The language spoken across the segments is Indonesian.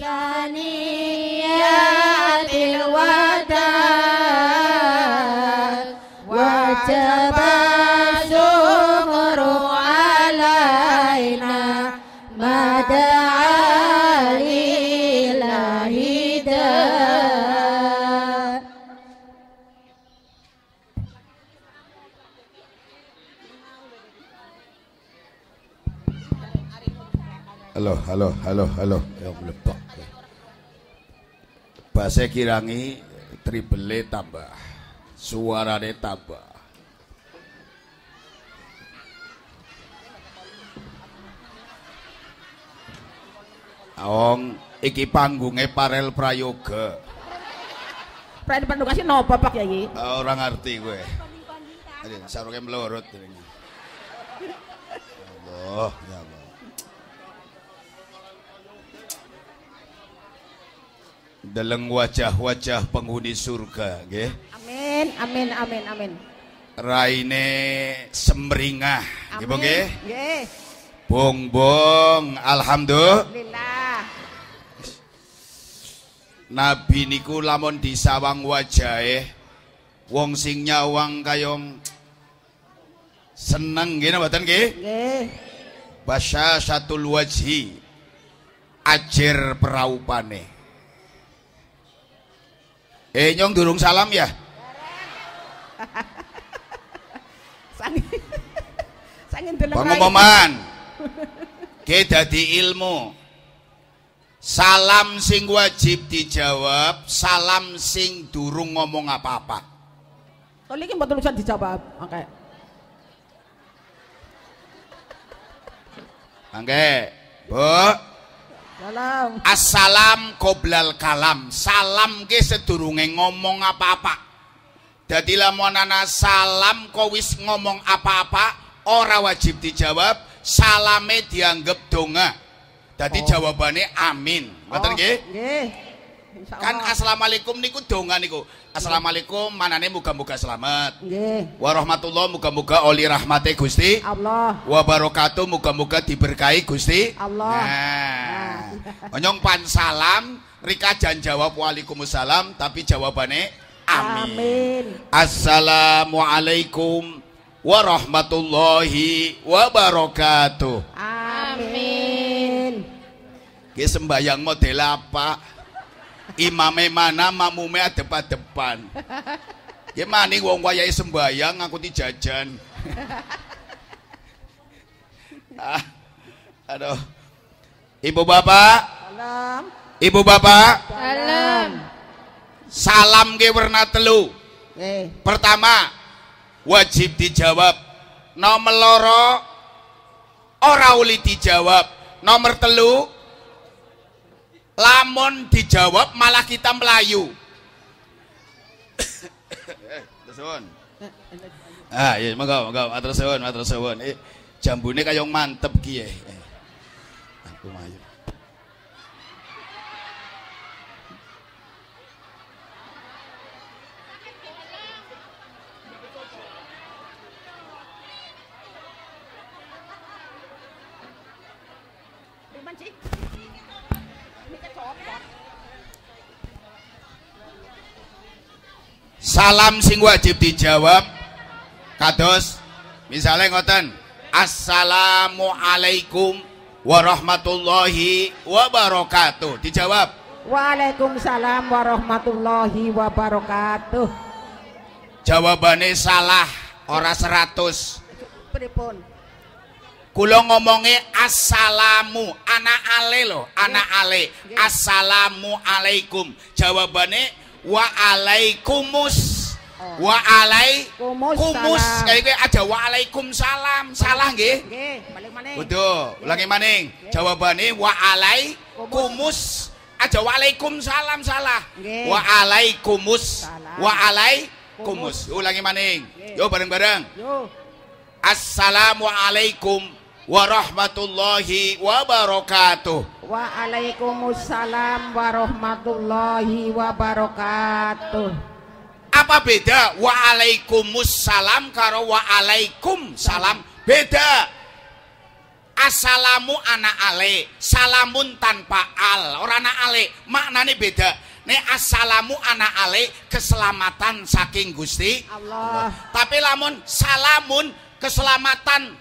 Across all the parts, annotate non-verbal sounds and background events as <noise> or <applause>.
sunny bahasa kirangi triple tambah. Suarane tambah. Aong iki panggungnya Parel Prayoga. Parel Prayoga sih nopo Pak ya Kyai? Ah, Orang ngerti kowe. sarungnya melorot. <laughs> Allah. dalam wajah-wajah penghuni surga nggih. Amin, amin, amin, amin. Raine semringah, nggih bu nggih? Nggih. Bongbong, alhamdulillah. Nabi niku lamun disawang wajahe wong sing nyawang kayong seneng nggih mboten nggih? Nggih. Basyasatul wajhi ajir peraupane. Eh nyong durung salam ya? Sangin sangin deleng. Pengumuman. ilmu. Salam sing wajib dijawab, salam sing durung ngomong apa-apa. Tolong ini mboten usah dijawab, angke. Angke, Bu. Salam. Assalam koblal kalam. Salam ke sedurunge ngomong apa-apa. mau nana salam kowis ngomong apa-apa Orang wajib dijawab, salame dianggap donga. Jadi oh. jawabannya amin. betul oh. Kan assalamualaikum niku donga niku. Assalamualaikum mana nih muka-muka selamat. Nggih. Warahmatullah muka muga oli rahmate Gusti Allah. wabarakatuh muka-muka diberkahi Gusti Allah. Nah. nah. Onyong pan salam Rika jan jawab waalaikumsalam tapi jawabannya amin. amin. Assalamualaikum warahmatullahi wabarakatuh. Amin. Ki sembayang model apa? imame mana mea depan depan ya, gimana nih wong wayai sembayang ngaku dijajan. ah, aduh ibu bapak salam ibu bapak salam salam ke warna telu eh. pertama wajib dijawab nomor loro ora uli dijawab nomor telu lamun dijawab malah kita melayu ah iya monggo monggo matur suwun matur suwun eh, jambune kaya mantep ki eh. aku mlayu Salam sing wajib dijawab kados misalnya ngoten Assalamualaikum warahmatullahi wabarakatuh dijawab Waalaikumsalam warahmatullahi wabarakatuh jawabannya salah ora 100. pripun Kulo ngomongnya assalamu anak ale lo, anak ale assalamu alaikum jawabane wa alaikumus oh. wa alai kumus, kayak eh, gue aja wa alaikum salam salah gih. udah ulangi maning jawabane wa alai kumus, aja wa alaikum salam salah wa alai kumus, wa alai kumus ulangi maning yo bareng-bareng assalamualaikum warahmatullahi wabarakatuh. Waalaikumsalam warahmatullahi wabarakatuh. Apa beda waalaikumsalam karo waalaikum salam? Beda. Assalamu anak ale, salamun tanpa al. Orang anak ale, maknanya beda. Ne assalamu anak ale keselamatan saking Gusti Allah. Tapi lamun salamun keselamatan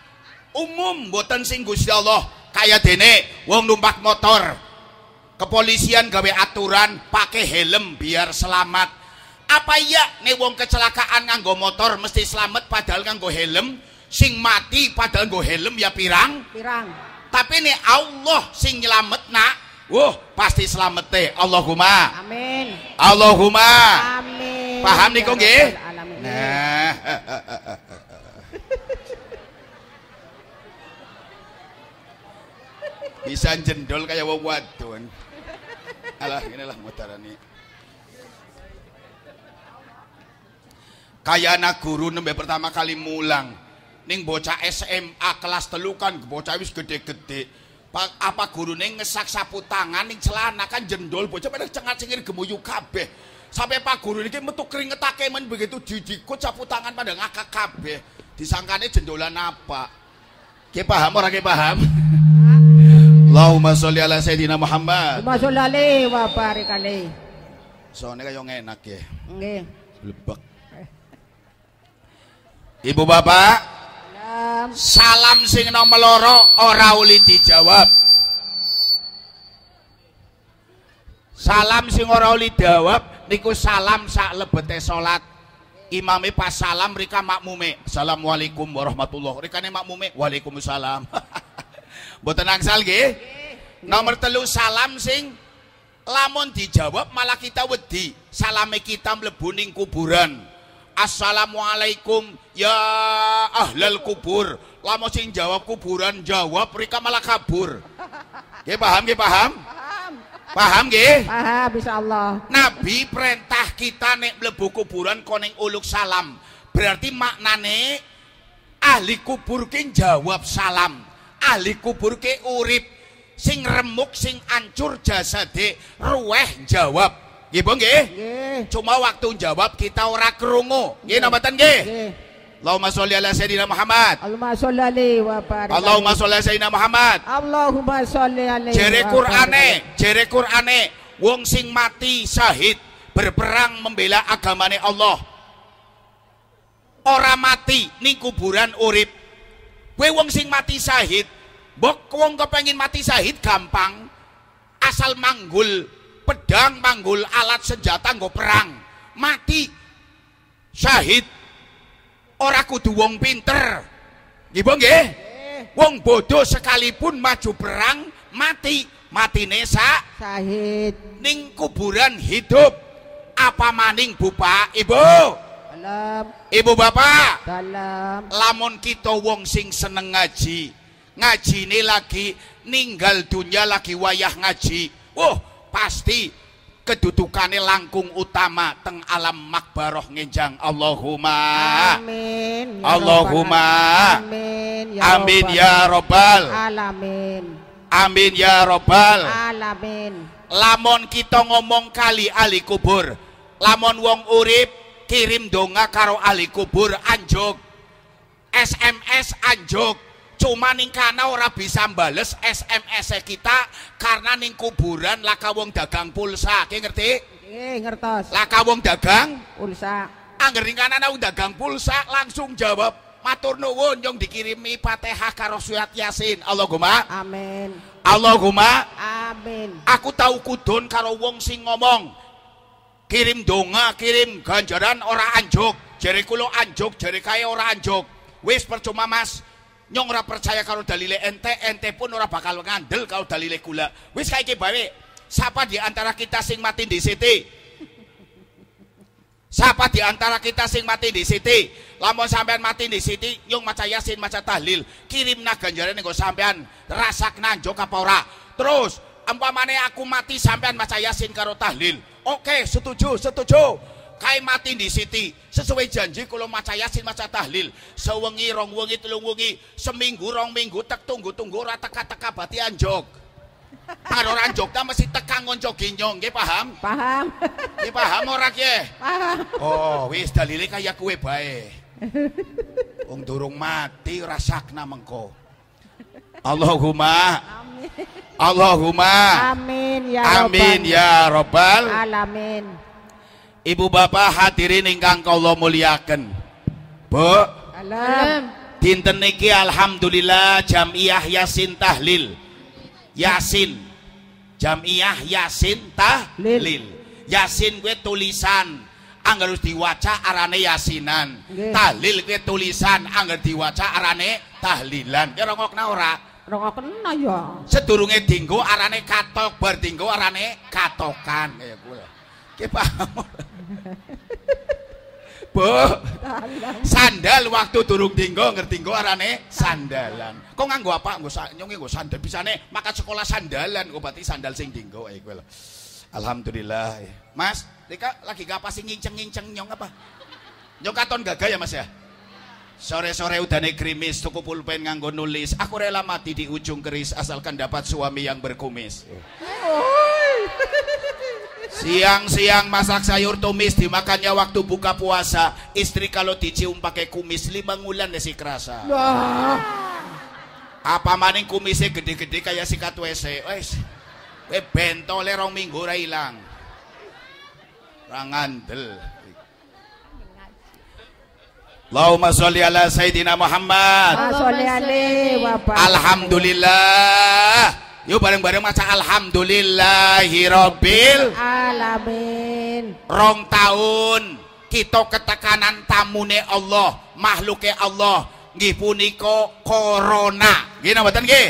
umum boten sing Gusti Allah kaya dene wong numpak motor kepolisian gawe aturan pakai helm biar selamat apa iya nih wong kecelakaan nganggo motor mesti selamat padahal nganggo helm sing mati padahal nganggo helm ya pirang pirang tapi nih Allah sing nyelamet nak wah pasti selamat teh Allahumma amin Allahumma amin paham nih kok nggih nah <laughs> bisa jendol kayak wong wadon alah inilah mutarani kayak anak guru nembe pertama kali mulang ning bocah SMA kelas telukan bocah wis gede-gede apa guru neng ngesak sapu tangan ning celana kan jendol bocah pada cengat cengir gemuyu kabeh sampai pak guru ini metu keringet men begitu didikut sapu tangan pada ngakak kabeh disangkane jendolan apa Ki paham orang ki paham? Allahumma sholli ala sayidina Muhammad. Allahumma sholli alaihi wa barik alaihi. Sone kaya enak ya. Nggih. Lebak. Ibu bapak, salam, salam sing nomor loro ora uli dijawab. Salam sing ora uli dijawab niku salam sak lebete salat. Imame pas salam rika makmume. Assalamualaikum warahmatullahi. Rikane makmume. Waalaikumsalam. <laughs> Mboten angsal nggih. Nomor telu salam sing lamun dijawab malah kita wedi. Salame kita mlebu ning kuburan. Assalamualaikum ya ahlal kubur. Lamun sing jawab kuburan jawab mereka malah kabur. Nggih paham nggih paham? Paham nggih? Paham Allah Nabi perintah kita nek mlebu kuburan koning uluk salam. Berarti maknane ahli kubur ki jawab salam ahli kubur ke urip sing remuk sing ancur di ruweh jawab nggih nge? cuma waktu jawab kita ora kerungu gini nabatan nge? Allahumma sholli ala sayyidina Muhammad. Allahumma sholli alaihi wa barik. Allahumma sholli ala sayyidina Muhammad. Allahumma sholli alaihi. Jere Qur'ane, jere Qur'ane, wong sing mati sahid berperang membela agamane Allah. Ora mati ning kuburan urip. Kue wong sing mati sahid, kue wong kepengin mati sahid gampang. Asal manggul pedang, manggul alat senjata nggo perang. Mati syahid ora kudu wong pinter. Nggih nggih? Wong bodoh sekalipun maju perang mati, mati nesa sahid. Ning kuburan hidup. Apa maning bupa Ibu? Dalam. Ibu bapak. Dalam. Lamun kita wong sing seneng ngaji. Ngaji ini lagi ninggal dunia lagi wayah ngaji. Wah, pasti kedudukannya langkung utama teng alam makbaroh nginjang Allahumma amin ya Allahumma ya amin ya amin ya robbal alamin amin ya robbal alamin lamon kita ngomong kali ali kubur lamon wong urip kirim donga karo ahli kubur anjuk SMS anjuk cuma ning kana ora bisa bales SMS kita karena ning kuburan laka wong dagang pulsa ki ngerti nggih ngertos laka wong dagang pulsa angger ah, ning kana wong dagang pulsa langsung jawab matur nuwun yang dikirimi Fatihah karo surat Yasin Allahumma amin Allahumma amin aku tahu kudun karo wong sing ngomong kirim donga, kirim ganjaran orang anjuk. jari kulo anjuk, jari kaya orang anjuk. Wis percuma Mas. Nyong ora percaya karo dalile ente, ente pun ora bakal ngandel karo dalile gula. Wis kaya iki bae. siapa di antara kita sing mati di siti? Siapa di antara kita sing mati di siti? Lamun sampean mati di siti, nyong maca yasin, maca tahlil, kirim nah ganjaran nggo sampean. Rasak nanjok apa ora? Terus, umpamane aku mati sampean maca yasin karo tahlil, Oke, setuju, setuju. Kae mati di Siti. Sesuai janji kalau maca Yasin maca tahlil. Sewengi, rong wengi, telung wengi, seminggu, rong minggu tek tunggu-tunggu rata kata teka bati anjog. Karo ora anjog ta mesti teka ngonco ginyong, nggih paham? Paham. Nggih paham ora ya. Paham. Oh, wis dalile kaya kue bae. Wong durung mati ora sakna mengko. Allahumma amin. Allahumma amin ya amin ya robbal alamin Ibu bapak hadirin ingkang kula muliaken Bu Alam Dinten niki alhamdulillah Jamiah Yasin Tahlil Yasin Jamiah Yasin Tahlil Yasin kuwi tulisan harus diwaca arane yasinan Tahlil kuwi tulisan angger diwaca arane tahlilan Ya rongokna ora Rokok kena ya. Sedurunge dinggo arane katok, bar dinggo arane katokan kayak gue, ya. Ki paham. <laughs> Bu, sandal waktu durung dinggo ngerti nggo arane sandalan. Kok nganggo apa? Nggo nyungi nggo sandal. Bisane makan sekolah sandalan kok berarti sandal sing dinggo ae ya kuwi ya. Alhamdulillah. Mas, Rika lagi gak apa sih nginceng-nginceng nyong apa? Nyong katon gagah ya Mas ya? Sore-sore udane krimis, tuku pulpen nganggo nulis. Aku rela mati di ujung keris asalkan dapat suami yang berkumis. Siang-siang masak sayur tumis dimakannya waktu buka puasa. Istri kalau dicium pakai kumis lima bulan ya si kerasa. Nah. Apa maning kumisnya gede-gede kayak si WC. Wes. We bentol rong minggu ora lang. Ra Allahumma sholli ala sayyidina Muhammad. Alhamdulillah. Yuk bareng-bareng maca alhamdulillahirabbil alamin. Rong tahun kita ketekanan tamune Allah, makhluke Allah nggih punika corona. Nggih napa mboten Nggih.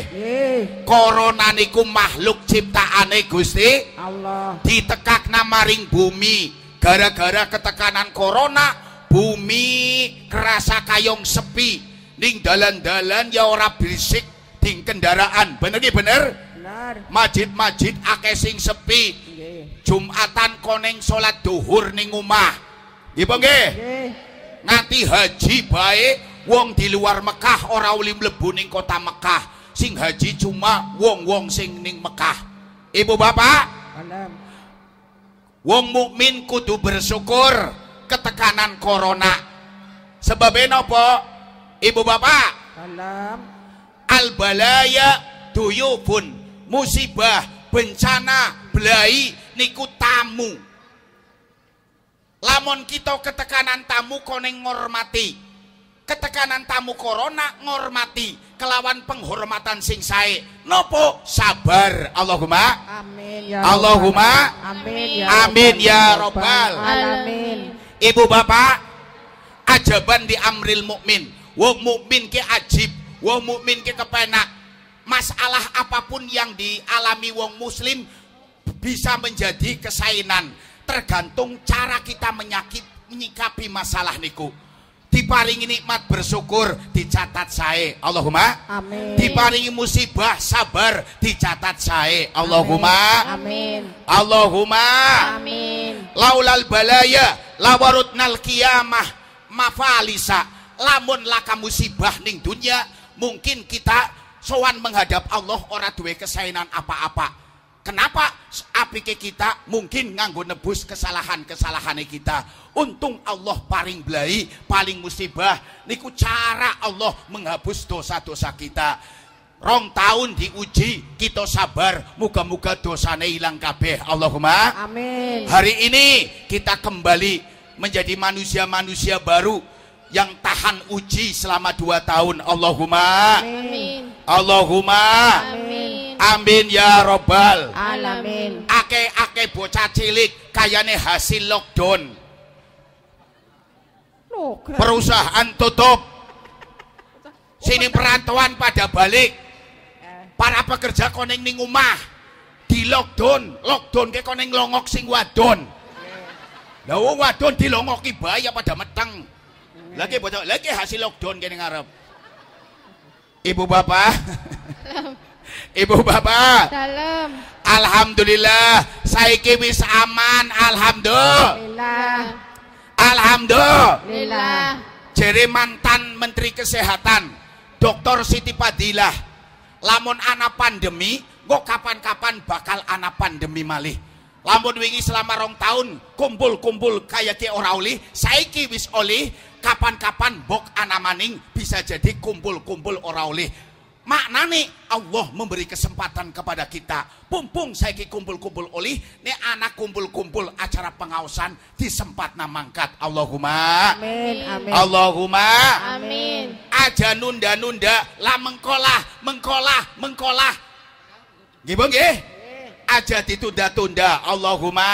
Corona niku makhluk ciptaane Gusti Allah. Ditekakna maring bumi gara-gara ketekanan corona bumi kerasa kayong sepi ning dalan-dalan ya ora berisik ting kendaraan bener ki bener masjid-masjid akeh sing sepi Jumatan koneng salat duhur ning omah nggih po nggih nganti haji baik, wong di luar Mekah ora uli mlebu ning kota Mekah sing haji cuma wong-wong sing ning Mekah Ibu Bapak Wong mukmin kudu bersyukur ketekanan corona sebab apa ibu bapak Salam. al balaya duyubun musibah bencana belai niku tamu lamun kita ketekanan tamu koneng ngormati ketekanan tamu corona ngormati kelawan penghormatan sing sae nopo sabar Allahumma amin ya Allahumma amin ya amin ya robbal alamin ibu bapak ajaban di amril mukmin wong mukmin ke ajib wong mukmin ke kepenak masalah apapun yang dialami wong muslim bisa menjadi kesainan tergantung cara kita menyakit menyikapi masalah niku diparingi nikmat bersyukur dicatat saya Allahumma amin diparingi musibah sabar dicatat saya Allahumma amin Allahumma amin laulal balaya nal kiamah mafalisa lamun laka musibah ning dunia mungkin kita sowan menghadap Allah ora duwe kesainan apa-apa Kenapa ke kita mungkin nganggo nebus kesalahan kesalahannya kita. Untung Allah paling belai, paling musibah niku cara Allah menghapus dosa-dosa kita rong tahun diuji kita sabar muka-muka dosane hilang kabeh Allahumma amin hari ini kita kembali menjadi manusia-manusia baru yang tahan uji selama dua tahun Allahumma amin Allahumma amin amin ya robbal alamin ake-ake bocah cilik kayane hasil lockdown Perusahaan tutup. Sini perantauan pada balik para pekerja koneng ning omah di lockdown lockdown ke koneng longok sing wadon lah wong wadon di longok apa pada meteng lagi bocah lagi hasil lockdown kene ngarep ibu bapak <laughs> ibu bapak Salam. alhamdulillah saya wis aman alhamdulillah alhamdulillah jadi mantan menteri kesehatan Dr. Siti Padilah lamun ana pandemi kok kapan-kapan bakal ana pandemi malih lamun wingi selama rong tahun kumpul-kumpul kayak ki ora oli saiki wis oli, kapan-kapan bok ana maning bisa jadi kumpul-kumpul ora oli maknane Allah memberi kesempatan kepada kita pumpung saya kumpul-kumpul oleh ini anak kumpul-kumpul acara pengawasan di sempat namangkat Allahumma amin, amin. Allahumma amin aja nunda-nunda lah mengkolah mengkolah mengkolah gimana gih aja ditunda-tunda Allahumma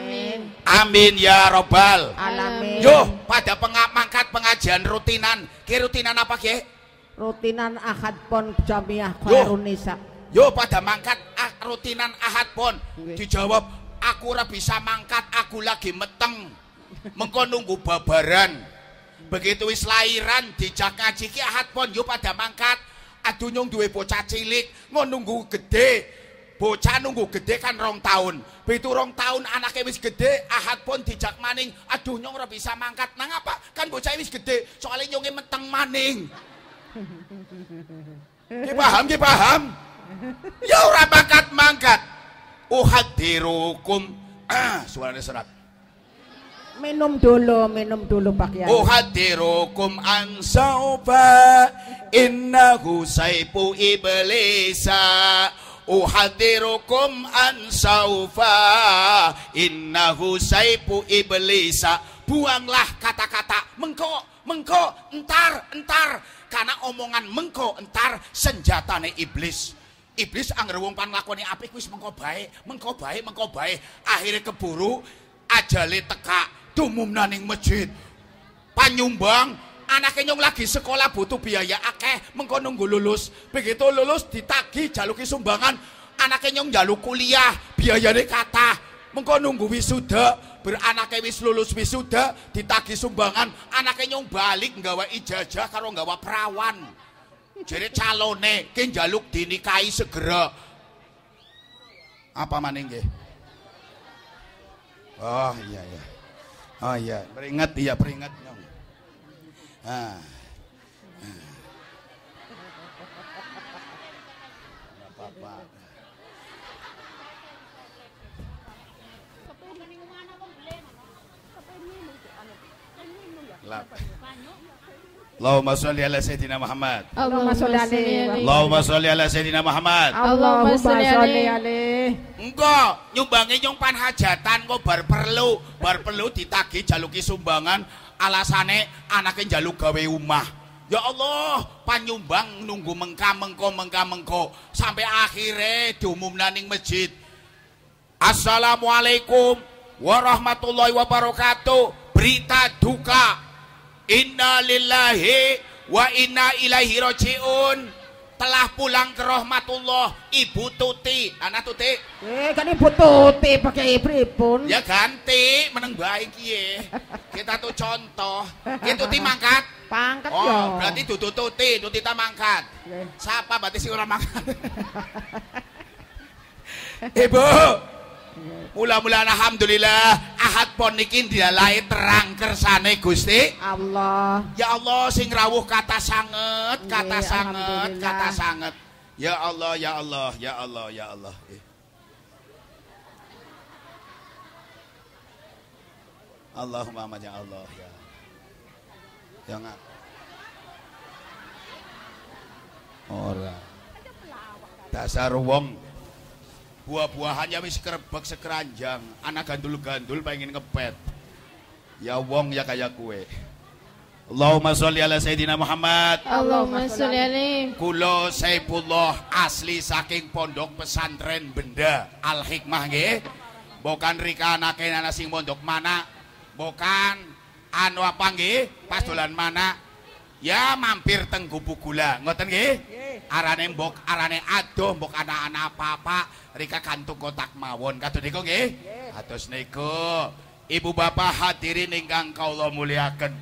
amin amin ya robbal alamin yo pada pengangkat pengajian rutinan ke rutinan apa ke rutinan ahad pon jamiah khairun nisa yo pada mangkat ah, rutinan ahad pon okay. dijawab aku ora bisa mangkat aku lagi meteng mengko nunggu babaran begitu wis lahiran dijak ngaji ki ahad pon yo pada mangkat aduh nyung duwe bocah cilik ngono nunggu gede bocah nunggu gede kan rong tahun begitu rong tahun anaknya wis gede ahad pon dijak maning aduh nyung ora bisa mangkat nang apa kan bocah wis gede soalnya nyonge meteng maning Ki paham, ki paham. Ya ora bakat mangkat. Uhadirukum. Ah, suaranya serak. Minum dulu, minum dulu Pak Yai. Uhadirukum ansauba innahu saipu iblisa. Uhadirukum ansaufa innahu saipu iblisa. Buanglah kata-kata mengko, mengko, entar, entar karena omongan mengko entar senjata nih iblis iblis anggere wong pan lakoni api wis mengko bae mengko bae mengko bae akhire keburu ajale teka, dumumna ning masjid panyumbang anak nyong lagi sekolah butuh biaya akeh mengko nunggu lulus begitu lulus ditagi jaluki sumbangan anak nyong jaluk kuliah biaya dekata Mengko nunggu wisuda, beranaknya wis lulus wisuda, ditagi sumbangan, anaknya nyong balik nggawa ijazah karo nggawa perawan. Jadi calone kin jaluk dinikahi segera. Apa maning Oh iya iya. Oh iya, peringat iya peringat nyong. Ah. salam. Allahumma sholli ala sayidina Muhammad. Allahumma sholli alaihi. Allahumma sholli ala sayidina Muhammad. Allahumma sholli alaihi. Engko nyumbangi nyumpan hajatan kok bar perlu, bar perlu ditagi jaluki sumbangan alasane anake njaluk gawe umah. Ya Allah, panyumbang nunggu mengka mengko mengka mengko sampai akhirnya diumum naning masjid. Assalamualaikum warahmatullahi wabarakatuh. Berita duka Inna lillahi wa inna ilaihi rojiun telah pulang ke rahmatullah Ibu Tuti anak Tuti eh kan Ibu Tuti pakai ibu pun ya ganti meneng baik ye kita tuh contoh ya Tuti mangkat pangkat oh yo. Ya. berarti tutu Tuti Tuti ta mangkat yeah. siapa berarti si orang mangkat <laughs> Ibu mula-mula alhamdulillah Ahad pon dia dialahi terang kersane Gusti Allah. Ya Allah sing rawuh kata sangat kata Ye, kata sangat Ya Allah, ya Allah, ya Allah, ya Allah. Eh. Allahumma ya Allah ya. Jangan. Ya Ora. Dasar wong buah-buahannya wis kerebek sekeranjang anak gandul-gandul pengen ngepet ya wong ya kayak kue Allahumma sholli ala Sayyidina Muhammad Allahumma sholli alaihi Kulo Saifullah asli saking pondok pesantren benda Al Hikmah nggih Bukan Rika anaknya ana sing pondok mana Bukan anu apa nggih pas dolan mana Ya mampir teng gubuk ngoten nggih arane mbok arane aduh mbok anak-anak apa-apa rika kantung kotak mawon kados niku nggih kados niku Ibu Bapak hadirin ingkang kaula muliakan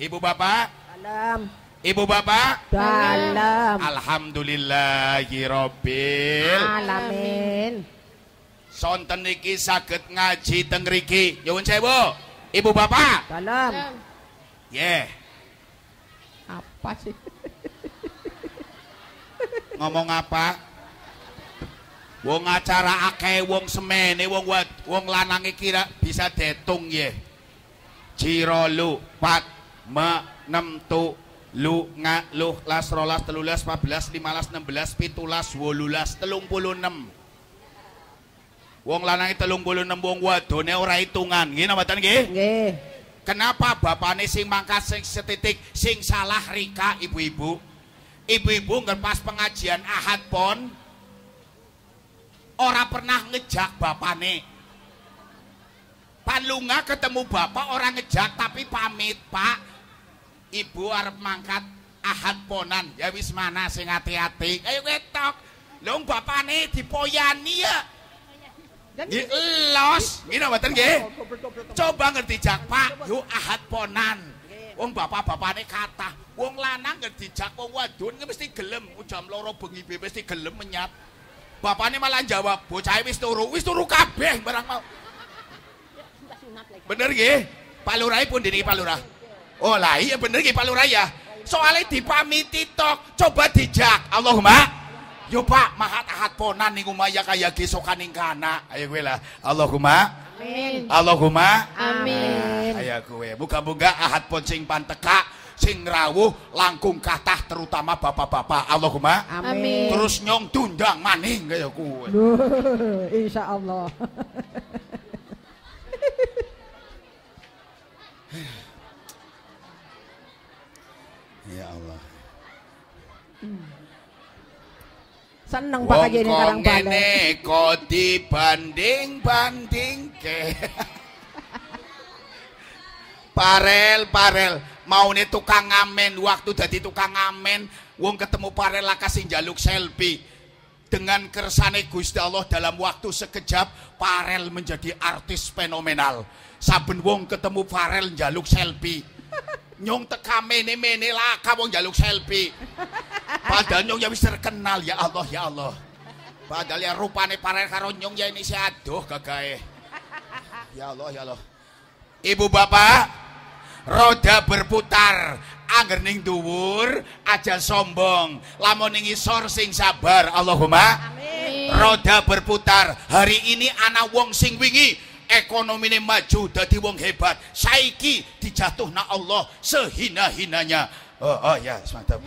Ibu Bapak Dalam Ibu Bapak Dalam Alhamdulillahirabbil alamin Sonten niki sakit ngaji tengriki riki sewo Ibu Bapak Dalam Yeah apa sih ngomong apa wong acara akeh wong semene wong wong lanange kira bisa detung ye. Ciro lu pat me nem tu lu nga lu las rolas telulas pabelas limalas belas pitulas wolulas telung puluh enam wong lanange telung puluh enam wong wadone ora hitungan nggih napa ten nggih nggih kenapa bapane sing mangkat sing setitik sing salah rika ibu-ibu ibu-ibu nggak pas pengajian ahad pon ora pernah ngejak bapak nih, panlunga ketemu bapak orang ngejak tapi pamit pak ibu arep mangkat ahad ponan ya wis mana sing hati-hati ayo wetok nih di dipoyani ya Los, gini mboten Coba ngerti jak Pak, yuk ahad ponan. Wong bapak-bapakne kata, Wong lanang ngger ya dijak wong wadon ya mesti gelem. Jam loro bengi mesti gelem menyat. Bapaknya malah jawab, bocah wis turu, wis turu kabeh barang mau. Bener gih, Pak Lurah pun diri Pak Lurah. Oh lah iya bener gih Pak Lurah ya. Soalnya dipamiti tok, coba dijak. Allahumma Yo pak, mahat ahat ponan ning umaya kaya gesokan kaning kana. Ayo gue lah. Allahumma amin. Allahumma amin. Ayo gue, Buka-buka ahat pon sing panteka sing rawuh langkung kata terutama bapak-bapak. Allahumma amin. Terus nyong tundang maning kaya Insya Allah, ya Allah. Hmm. Seneng Pak Haji ini karang balai. Kok dibanding-banding ke. <laughs> Parel, Parel, mau nih tukang ngamen, waktu jadi tukang ngamen, wong ketemu Parel kasih jaluk selfie. Dengan kersane Gusti Allah dalam waktu sekejap, Parel menjadi artis fenomenal. Saben wong ketemu Parel jaluk selfie. Nyong tekame mene lah, kamu jaluk selfie. Padahal nyong ya wis terkenal ya Allah ya Allah. Padahal ya rupane parel karo nyong ya ini si aduh gagae. Ya Allah ya Allah. Ibu bapak roda berputar anger ning dhuwur aja sombong lamun ning isor sing sabar Allahumma amin roda berputar hari ini ana wong sing wingi ekonomine maju dadi wong hebat saiki dijatuhna Allah sehina-hinanya oh, oh ya semantap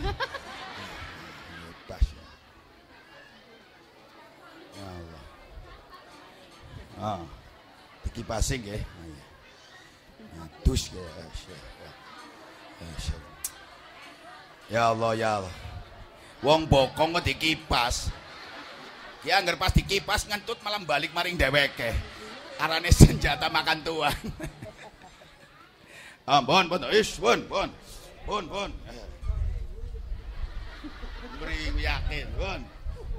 Oh. Ah. Dikipasing nggih. Ah, Ngadus ya. Ah, ya. ya Allah ya Allah. Wong bokong kok dikipas. Ya anggar pas dikipas ngantut malam balik maring eh, Arane senjata makan tuan. bon bon, ish, bon bon bon bon, Beri yakin, bon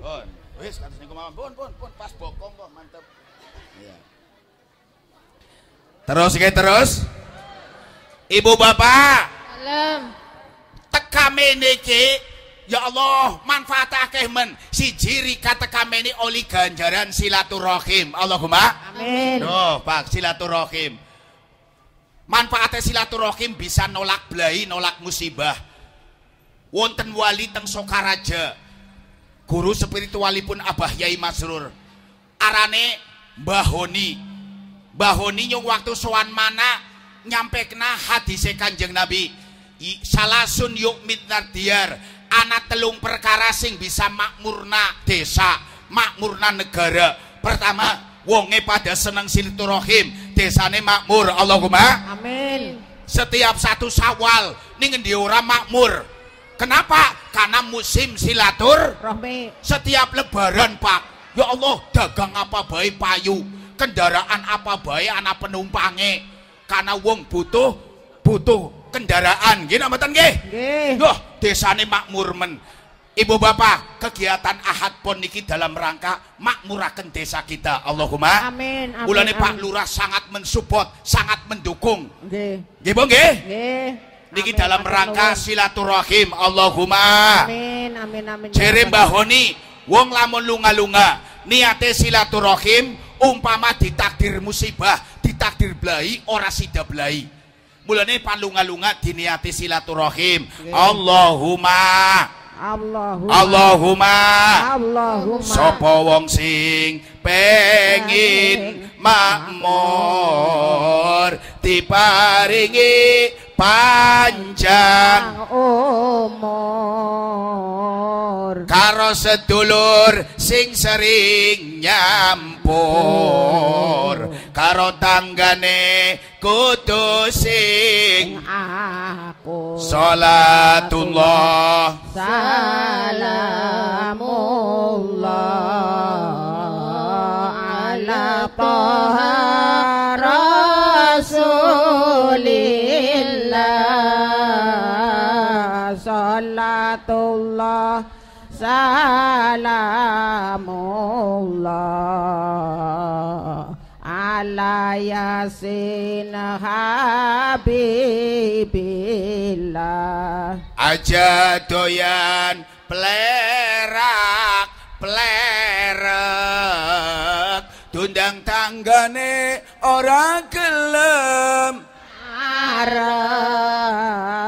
bon, Wis, kata niku bon bon bon bon, pas bokong, bon, mantep. Terus kita terus? Ibu bapak. Alam. Teka Ya Allah, si men kata kami ini oli ganjaran silaturahim. Allahumma amin. Oh, Pak silaturahim. Manfaatnya silaturahim bisa nolak belai, nolak musibah. Wonten wali teng Sokaraja. Guru spiritualipun Abah Yai Masrur. Arane bahoni bahoni waktu soan mana nyampe kena hati kanjeng Nabi salasun yuk mitnar diar anak telung perkara sing bisa makmurna desa makmurna negara pertama wonge pada seneng silaturahim desane makmur Allahumma amin setiap satu sawal ning diura makmur kenapa karena musim silatur Rahmi. setiap lebaran Pak ya Allah dagang apa baik payu kendaraan apa baik anak penumpangnya karena wong butuh butuh kendaraan gini Gini. Wah, desa desane makmur men Ibu bapak, kegiatan ahad pon niki dalam rangka makmurakan desa kita. Allahumma. Amin. amin Ulane Pak Lurah sangat mensupport, sangat mendukung. Gini, Nggih, gini. Niki dalam amin, rangka Allah. silaturahim. Allahumma. Amin. Amin. Amin. Jere wong lamun lunga-lunga niate silaturahim umpama ditakdir musibah ditakdir belai ora sida belai mulane palunga-lunga diniati silaturahim Allahumma Allahumma Allahumma, Allahumma sapa wong sing pengin makmur diparingi panjang umur karo sedulur sing sering nyampur oh. karo tanggane kudu sing aku salatullah salamullah salatullah salamullah ala yasin habibillah aja doyan plerak plerak dundang tanggane orang kelem arah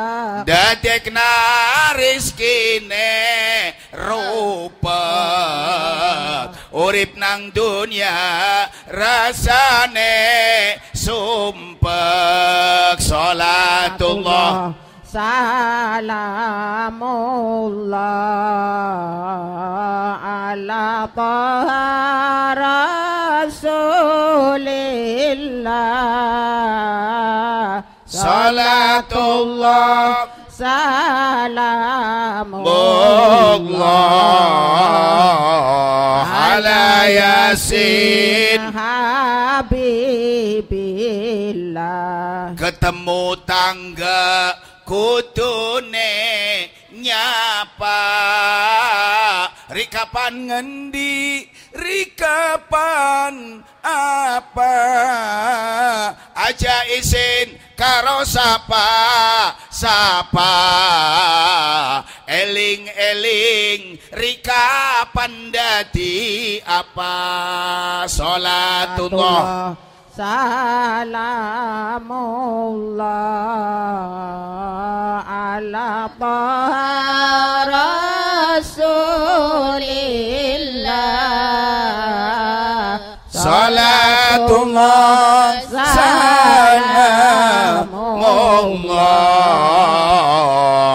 rizki ne rupet urip nang dunia rasane sumpek salatullah Salamullah ala taha rasulillah Salatullah salam Allah على ياسين ketemu tangga kudune nyapa rikapan ngendi rikapan apa aja isin karo sapa sapa eling eling rika pandati apa salatullah salamullah ala rasulillah salatullah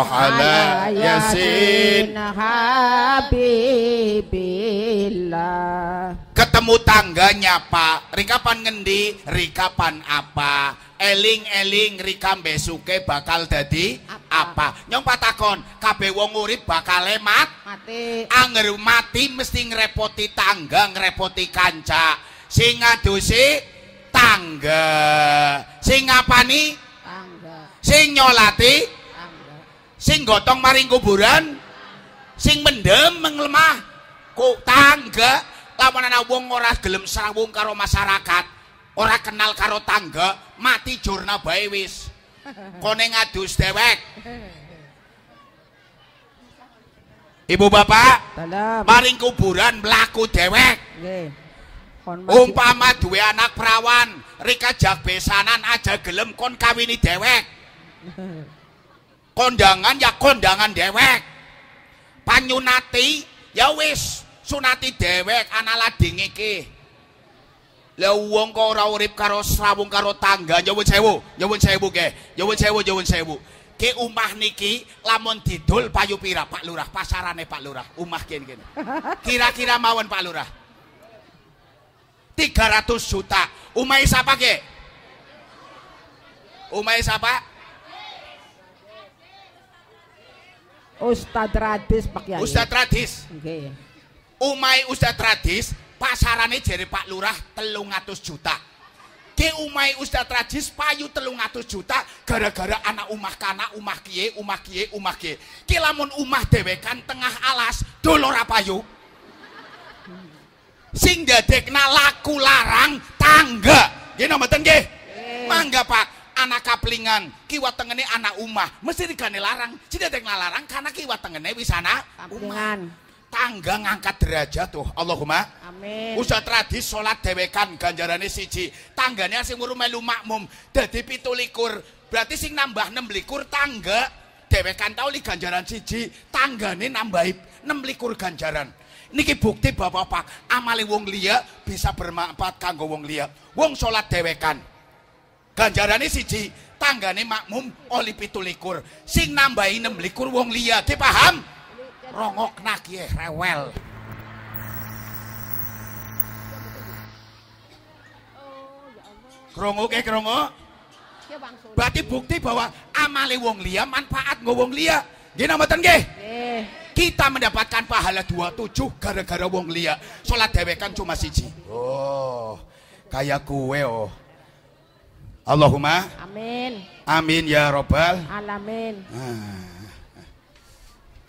ala yasin habibillah ketemu tangganya pak rikapan ngendi rikapan apa eling-eling rikam besuke bakal jadi apa, apa? nyong patakon Kabe wong urip bakal lemat. mati anger mati mesti ngerepoti tangga ngerepoti kanca sing ngadusi, tangga sing ngapani tangga sing nyolati tangga sing gotong maring kuburan sing mendem menglemah kok tangga lawan ana wong ora gelem sawung karo masyarakat ora kenal karo tangga mati jurna bae wis <laughs> kone ngadus dewek Ibu bapak, maring kuburan melaku dewek. Okay. umpama duwe anak perawan rika jak besanan aja gelem kon kawini dewek <laughs> kondangan ya kondangan dewek panyunati ya wis sunati dewek ana lading iki lha wong kok ora urip karo srawung karo tangga nyuwun sewu nyuwun sewu ge nyuwun sewu nyuwun sewu ke umah niki lamun didol payu pira Pak Lurah pasarane Pak Lurah umah kene kene <laughs> kira-kira mawon Pak Lurah 300 juta. Umai siapa ke? Umai siapa? Ustadz Radis Pak Yai. Ustadz Radis. Okay. Umai Ustadz Radis pasarane jadi Pak Lurah atus juta. ke umai Ustadz Radis payu telung atus juta gara-gara anak umah kana umah kie umah kie umah kie Ki lamun umah kan tengah alas dolor yuk? sing dadekna laku larang tangga gini mboten nggih mangga Pak anak kaplingan kiwa tengene anak umah mesti digane larang sing dadekna larang karena kiwa tengene wis anak umah tangga ngangkat derajat tuh Allahumma amin usah tradis salat dewekan ganjarane siji tanggane sing urung melu makmum dadi 17 berarti sing nambah nemblikur tangga dewekan tau li ganjaran siji tanggane nambahi nemblikur ganjaran Niki bukti bahwa bapak amali wong liya bisa bermanfaat kanggo wong liya. Wong sholat dewekan. Ganjaran siji, nih makmum oli pitulikur. Sing nambahi likur wong liya, dipaham? Rongok nak ya rewel. Rongok ke eh, rongok. Ya, Berarti bukti bahwa amali wong liya manfaat nggo wong liya. Nggih mboten kita mendapatkan pahala dua tujuh gara-gara wong liya salat dewekan cuma siji oh kayak kue oh Allahumma amin amin ya robbal alamin ah.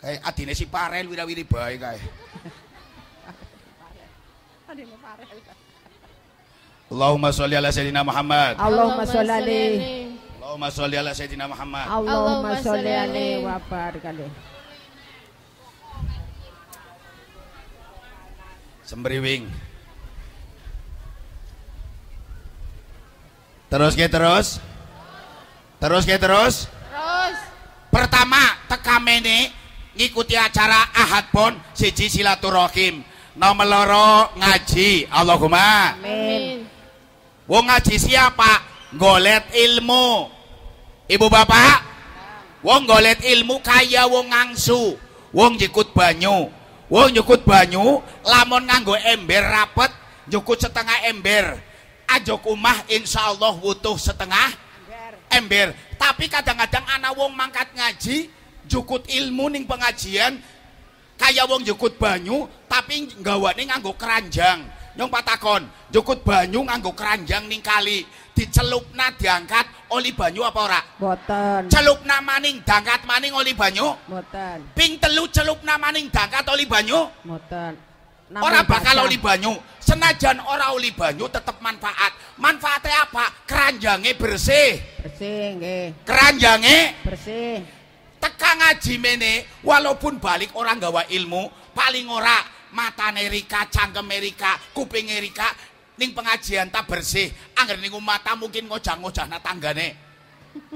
kayak adine si parel wira-wiri bae kayak parel Allahumma sholli ala sayyidina Muhammad Allahumma sholli alaihi Allahumma sholli ala sayyidina Muhammad Allahumma sholli alaihi wa barik alaihi Sembriwing. Terus ke terus? Terus ke terus? Terus. Pertama, tekame ini ikuti acara Ahad Pon siji silaturahim. Nomor loro ngaji, Allahumma. Amin. Wong ngaji siapa? Golet ilmu. Ibu bapak? Nah. Wong golet ilmu kaya wong ngangsu. Wong jikut banyu. Wong nyukut banyu, lamun nganggo ember rapet, nyukut setengah ember. aja kumah, insya Allah wutuh setengah ember. Tapi kadang-kadang anak wong mangkat ngaji, jukut ilmu ning pengajian, kaya wong jukut banyu, tapi nggawane nganggo keranjang nyong patakon jukut banyu nganggo keranjang ning kali dicelupna diangkat oli banyu apa ora boten celupna maning dangkat maning oli banyu boten ping telu celupna maning dangkat oli banyu boten ora bakal oli banyu senajan ora oli banyu tetep manfaat manfaatnya apa keranjangnya bersih bersih nggih keranjangnya bersih teka ngaji mene walaupun balik orang gawa ilmu paling ora Mata Amerika, canggih Amerika, kuping Amerika, ning pengajian tak bersih. Angger ning mata mungkin ngojah tangga tanggane.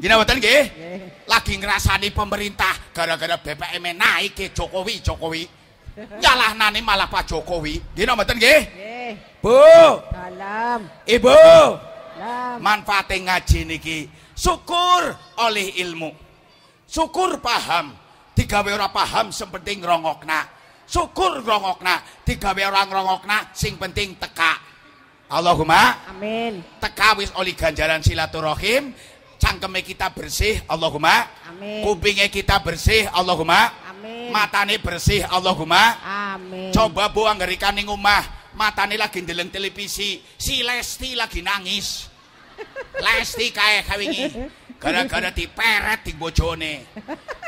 Dina betul nggih? Lagi ngerasa ngrasani pemerintah gara-gara BPM naik ke Jokowi, Jokowi. nani malah Pak Jokowi. Dina betul nggih? Ibu. Bu. Ibu. Salam. ngaji niki syukur oleh ilmu. Syukur paham. tiga ora paham rongok nak syukur rongokna tiga orang rongokna sing penting teka Allahumma amin teka wis oli ganjaran silaturahim cangkeme kita bersih Allahumma amin kupinge kita bersih Allahumma amin matane bersih Allahumma amin coba bu anggerikan ning omah matane lagi ndeleng televisi si Lesti lagi nangis <laughs> Lesti kae kawingi gara-gara diperet di bojone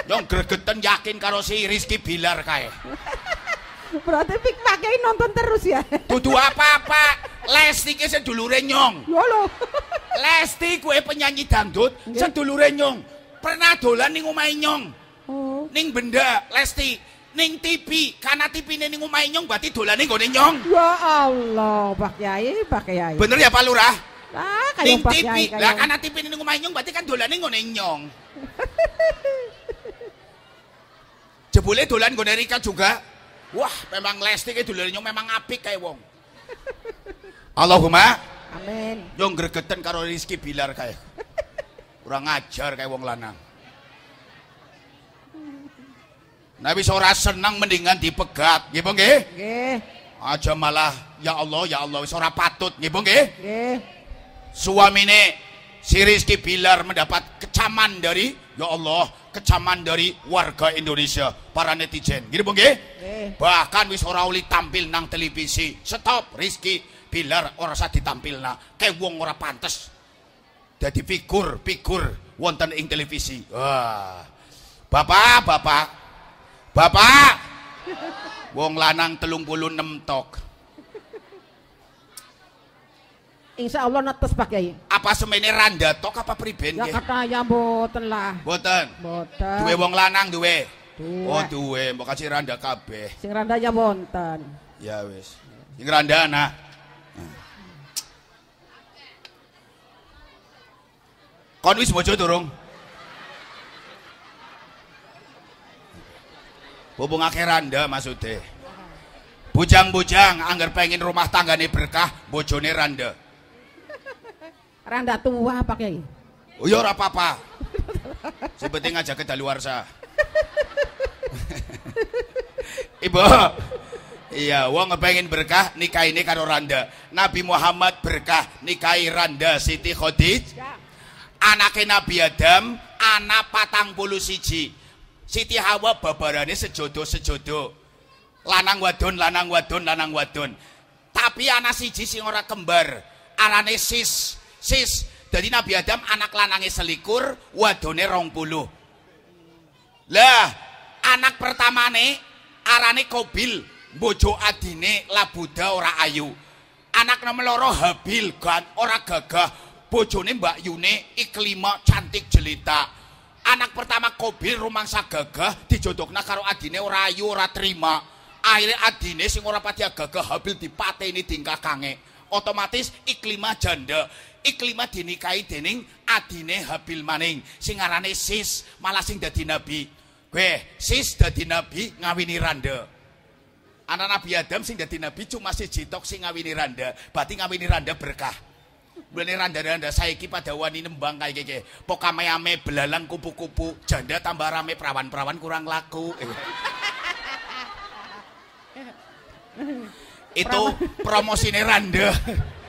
yang gregetan yakin karo si Rizky Bilar kaya berarti pik pakai nonton terus ya dudu apa-apa Lesti ke sedulure nyong lho Lesti kue penyanyi dangdut sedulure nyong pernah dolan ning omahe nyong oh. Nih benda Lesti ning TV karena TV ning omahe nyong berarti nih nggone nyong ya Allah Pak Kiai Pak Kiai bener ya Pak Lurah Ah, kayo Ting tipi. Lah kana TV ning nyong berarti kan dolane ngone nyong. <laughs> Jebule dolan ngone Rika juga. Wah, memang Lesti ke dolan nyong memang apik kayak wong. <laughs> Allahumma amin. Nyong gregeten karo Rizky Bilar kayak. Kurang ajar kayak wong lanang. Nabi seorang senang mendingan dipegat, nggih po nggih? Nggih. Aja malah ya Allah ya Allah seorang patut, nggih po nggih? Nggih suamine si Rizky Bilar mendapat kecaman dari ya Allah kecaman dari warga Indonesia para netizen gitu bang eh. bahkan wis ora uli tampil nang televisi stop Rizky Bilar ora saat ditampil nah kayak wong ora pantas, jadi figur figur wonten ing televisi wah bapak bapak bapak wong lanang telung bulu nemtok. Insya Allah netes Pak Kiai. Apa semene randa tok apa priben Ya kata ya mboten lah. Mboten. Mboten. Duwe wong lanang duwe. Duwe. Oh duwe, mbok kasih randa kabeh. Sing randa ya boten. Ya wis. Sing randa nah. Kon wis bojo durung? Bubung akhir randa maksudnya. Bujang-bujang anggar pengen rumah tangga tanggane berkah, bojone randa. Randa tua Pak Kiai. Oh ya orang apa-apa. <laughs> ngajak ke luar sah. <laughs> Ibu. Iya, wong ngepengin berkah nikah ini karo Randa. Nabi Muhammad berkah nikahi Randa Siti Khadijah. Ya. Anaknya Nabi Adam, anak patang bulu siji. Siti Hawa babarane sejodo-sejodo. Lanang wadon, lanang wadon, lanang wadon. Tapi anak siji sing ora kembar, anane sis sis jadi Nabi Adam anak lanangnya selikur wadone rong puluh lah anak pertama nih arane kobil bojo adine labuda ora ayu anak nomor loro habil kan ora gagah bojone mbak yune iklima cantik jelita anak pertama kobil rumangsa gagah dijodokna karo adine ora ayu ora terima akhirnya adine sing ora pati gagah habil ini tingkah kange, otomatis iklima janda iklima dinikahi dening adine Habil maning sing arane Sis malah sing dadi nabi. Weh, Sis dadi nabi ngawini Randa. Anak Nabi Adam sing dadi nabi cuma si jitok sing ngawini Randa. Berarti ngawini Randa berkah. Bener randa-randa saiki pada wani nembang kaya kaya. pokame ame belalang kupu-kupu, janda tambah rame perawan-perawan kurang laku. Eh. <laughs> Itu promosi randa. <laughs>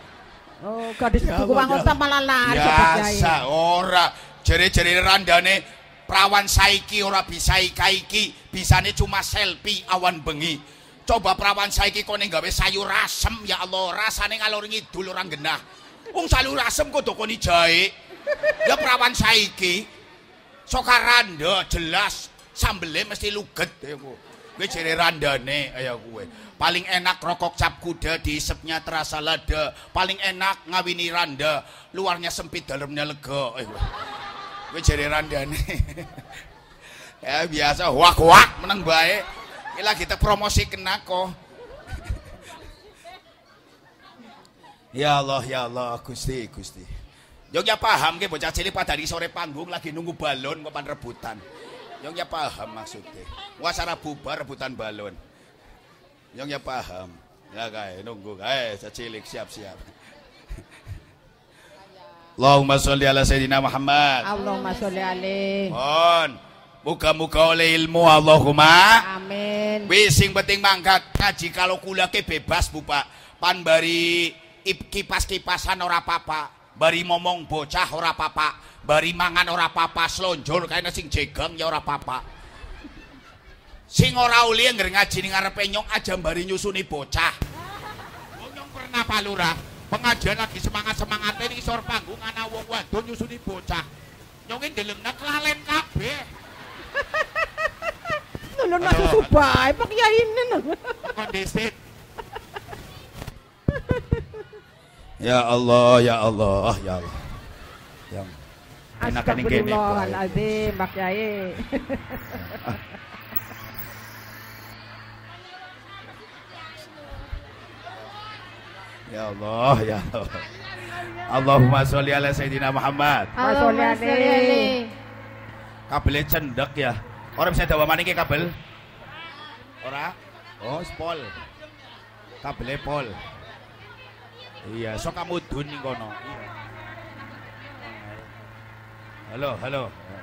Oh, gadis tuku pangostam malah lari biasa ora jere-jere randane prawan saiki ora bisa ikai-iki, ikaiki bisane cuma selfie awan bengi coba prawan saiki kok ning gawe sayur asem ya Allah rasane ngalor ngidul ora genah wong sayur asem kok kok jahe ya prawan saiki sok randa jelas sambele mesti luget ya kowe kowe jere randane ayo kowe paling enak rokok cap kuda di sepnya terasa lada paling enak ngawini randa luarnya sempit dalamnya lega eh, gue jadi randa nih <laughs> ya biasa wak wak menang baik ini kita promosi kena kok <laughs> ya Allah ya Allah Gusti Gusti Jogja paham ke bocah cilik pada di sore panggung lagi nunggu balon kapan rebutan. Jogja paham maksudnya. cara bubar rebutan balon. Yang ya paham. Ya kaya nunggu kaya secilik siap-siap. Allahumma sholli ala sayyidina Muhammad. Allahumma sholli alaihi. Mohon muka-muka oleh ilmu Allahumma. Amin. Bising sing penting mangkat kaji kalau kula ke bebas Bu Pak. Pan bari kipas-kipasan ora papa. Bari momong bocah ora papa. Bari mangan ora papa slonjol kaya sing jegang ya ora papa. Sing ora uli ngger ngaji ning ngarepe nyong aja mbari nyusuni bocah. Wong nyong pernah palura, pengajian lagi semangat semangat ini sor panggung ana wong wadon nyusuni bocah. dalam nak lalen kabe nolong nasi subai, pak ya ini kondisit Ya Allah, ya Allah, ah, ya Allah. Yang enak Pak Kiai. Ah. Ya Allah, ya Allah. Allahumma sholli ala sayyidina Muhammad. Allahumma sholli alaihi. Kabelnya cendek ya. Orang bisa dawa maning kabel? Ora? Oh, spol. Kabel pol. Iya, sok kamu dun ning kono. Iya. Halo, halo.